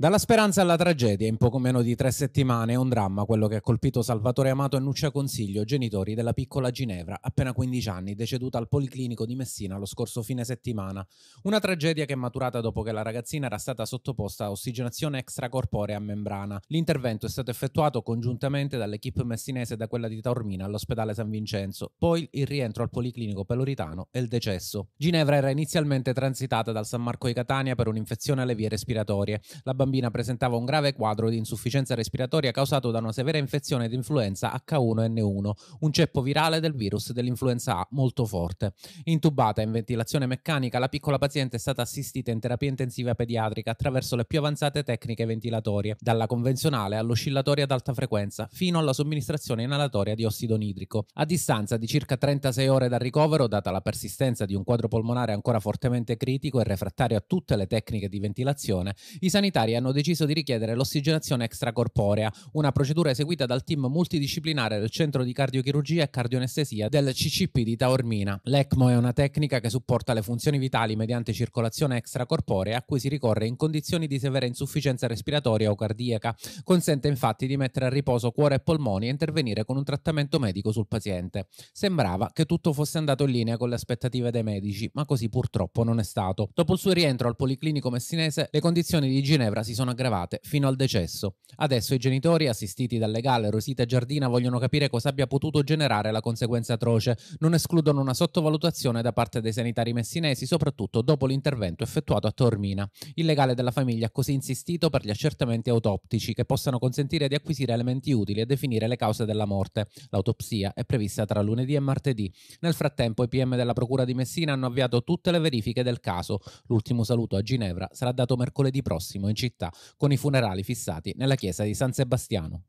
Dalla speranza alla tragedia, in poco meno di tre settimane, è un dramma quello che ha colpito Salvatore Amato e Nuccia Consiglio, genitori della piccola Ginevra, appena 15 anni, deceduta al Policlinico di Messina lo scorso fine settimana. Una tragedia che è maturata dopo che la ragazzina era stata sottoposta a ossigenazione extracorporea a membrana. L'intervento è stato effettuato congiuntamente dall'equipe messinese e da quella di Taormina all'ospedale San Vincenzo, poi il rientro al Policlinico Peloritano e il decesso. Ginevra era inizialmente transitata dal San Marco di Catania per un'infezione alle vie respiratorie. La bambina bambina presentava un grave quadro di insufficienza respiratoria causato da una severa infezione di influenza H1N1, un ceppo virale del virus dell'influenza A molto forte. Intubata in ventilazione meccanica, la piccola paziente è stata assistita in terapia intensiva pediatrica attraverso le più avanzate tecniche ventilatorie, dalla convenzionale all'oscillatoria ad alta frequenza, fino alla somministrazione inalatoria di ossido nitrico. A distanza di circa 36 ore dal ricovero, data la persistenza di un quadro polmonare ancora fortemente critico e refrattario a tutte le tecniche di ventilazione, i sanitari hanno hanno deciso di richiedere l'ossigenazione extracorporea, una procedura eseguita dal team multidisciplinare del Centro di Cardiochirurgia e Cardionestesia del CCP di Taormina. L'ECMO è una tecnica che supporta le funzioni vitali mediante circolazione extracorporea a cui si ricorre in condizioni di severa insufficienza respiratoria o cardiaca. Consente infatti di mettere a riposo cuore e polmoni e intervenire con un trattamento medico sul paziente. Sembrava che tutto fosse andato in linea con le aspettative dei medici, ma così purtroppo non è stato. Dopo il suo rientro al policlinico messinese, le condizioni di Ginevra si si sono aggravate fino al decesso. Adesso i genitori, assistiti dal legale Rosita Giardina, vogliono capire cosa abbia potuto generare la conseguenza atroce. Non escludono una sottovalutazione da parte dei sanitari messinesi, soprattutto dopo l'intervento effettuato a Tormina. Il legale della famiglia ha così insistito per gli accertamenti autoptici che possano consentire di acquisire elementi utili e definire le cause della morte. L'autopsia è prevista tra lunedì e martedì. Nel frattempo i PM della Procura di Messina hanno avviato tutte le verifiche del caso. L'ultimo saluto a Ginevra sarà dato mercoledì prossimo in città città, con i funerali fissati nella chiesa di San Sebastiano.